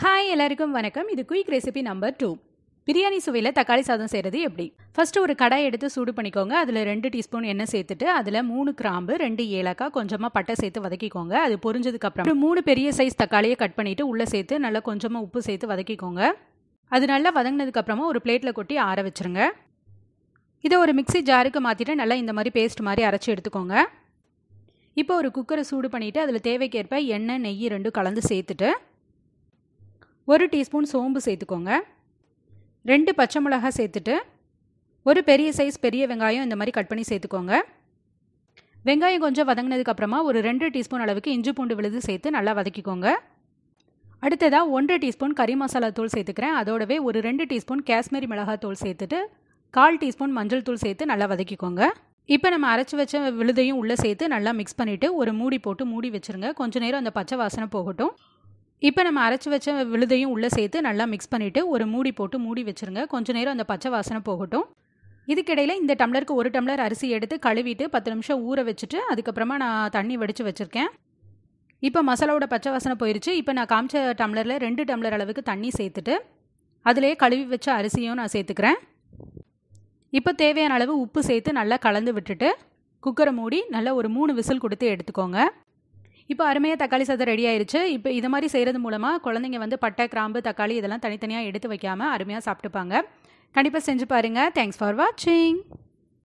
hi எல்லாருக்கும் வணக்கம் இது quick recipe number two biryani சுவையில் தக்காளி சாதம் செய்கிறது எப்படி ஃபஸ்ட்டு ஒரு கடாய் எடுத்து சூடு பண்ணிக்கோங்க அதில் ரெண்டு டீஸ்பூன் எண்ணெய் சேர்த்துட்டு அதில் மூணு கிராம்பு ரெண்டு ஏலக்காய் கொஞ்சமாக பட்டை சேர்த்து வதக்கிக்கோங்க அது பொரிஞ்சதுக்கப்புறம் ஒரு மூணு பெரிய சைஸ் தக்காளியை கட் பண்ணிவிட்டு உள்ளே சேர்த்து நல்லா கொஞ்சமாக உப்பு சேர்த்து வதக்கிக்கோங்க அது நல்லா வதங்கினதுக்கப்புறமா ஒரு பிளேட்டில் கொட்டி ஆற வச்சுருங்க இதை ஒரு மிக்சி ஜாருக்கு மாற்றிட்டு நல்லா இந்த மாதிரி பேஸ்ட் மாதிரி அரைச்சி எடுத்துக்கோங்க இப்போ ஒரு குக்கரை சூடு பண்ணிவிட்டு அதில் தேவைக்கேற்ப எண்ணெய் நெய் ரெண்டும் கலந்து சேர்த்துட்டு ஒரு டீஸ்பூன் சோம்பு சேர்த்துக்கோங்க ரெண்டு பச்சை மிளகா சேர்த்துட்டு ஒரு பெரிய சைஸ் பெரிய வெங்காயம் இந்த மாதிரி கட் பண்ணி சேர்த்துக்கோங்க வெங்காயம் கொஞ்சம் வதங்கினதுக்கப்புறமா ஒரு ரெண்டு டீஸ்பூன் அளவுக்கு இஞ்சி பூண்டு விழுது சேர்த்து நல்லா வதக்கிக்கோங்க அடுத்ததாக ஒன்றரை டீஸ்பூன் கறி மசாலா தூள் சேர்த்துக்கிறேன் அதோடவே ஒரு ரெண்டு டீஸ்பூன் காஷ்மீரி மிளகாய் தூள் சேர்த்துட்டு கால் டீஸ்பூன் மஞ்சள் தூள் சேர்த்து நல்லா வதக்கிக்கோங்க இப்போ நம்ம அரைச்சி வச்ச விழுதையும் உள்ளே சேர்த்து நல்லா மிக்ஸ் பண்ணிவிட்டு ஒரு மூடி போட்டு மூடி வச்சுருங்க கொஞ்சம் நேரம் அந்த பச்சை வாசனை போகட்டும் இப்போ நம்ம அரைச்சி வச்ச விழுதையும் உள்ளே சேர்த்து நல்லா மிக்ஸ் பண்ணிவிட்டு ஒரு மூடி போட்டு மூடி வச்சுருங்க கொஞ்சம் நேரம் அந்த பச்சை வாசனை போகட்டும் இதுக்கிடையில் இந்த டம்ளருக்கு ஒரு டம்ளர் அரிசி எடுத்து கழுவிட்டு பத்து நிமிஷம் ஊற வச்சுட்டு அதுக்கப்புறமா நான் தண்ணி வடித்து வச்சுருக்கேன் இப்போ மசாலாவோட பச்சை வாசனை போயிடுச்சு இப்போ நான் காமிச்ச டம்ளரில் ரெண்டு டம்ளர் அளவுக்கு தண்ணி சேர்த்துட்டு அதிலேயே கழுவி வச்ச அரிசியும் நான் சேர்த்துக்கிறேன் இப்போ தேவையான அளவு உப்பு சேர்த்து நல்லா கலந்து விட்டுட்டு குக்கரை மூடி நல்லா ஒரு மூணு விசில் கொடுத்து எடுத்துக்கோங்க இப்போ அருமையாக தக்காளி சாதம் ரெடி ஆயிடுச்சு இப்போ இது மாதிரி செய்கிறது மூலமாக குழந்தைங்க வந்து பட்டை கிராம்பு தக்காளி இதெல்லாம் தனித்தனியாக எடுத்து வைக்காமல் அருமையாக சாப்பிட்டுப்பாங்க கண்டிப்பாக செஞ்சு பாருங்கள் தேங்க்ஸ் ஃபார் வாட்சிங்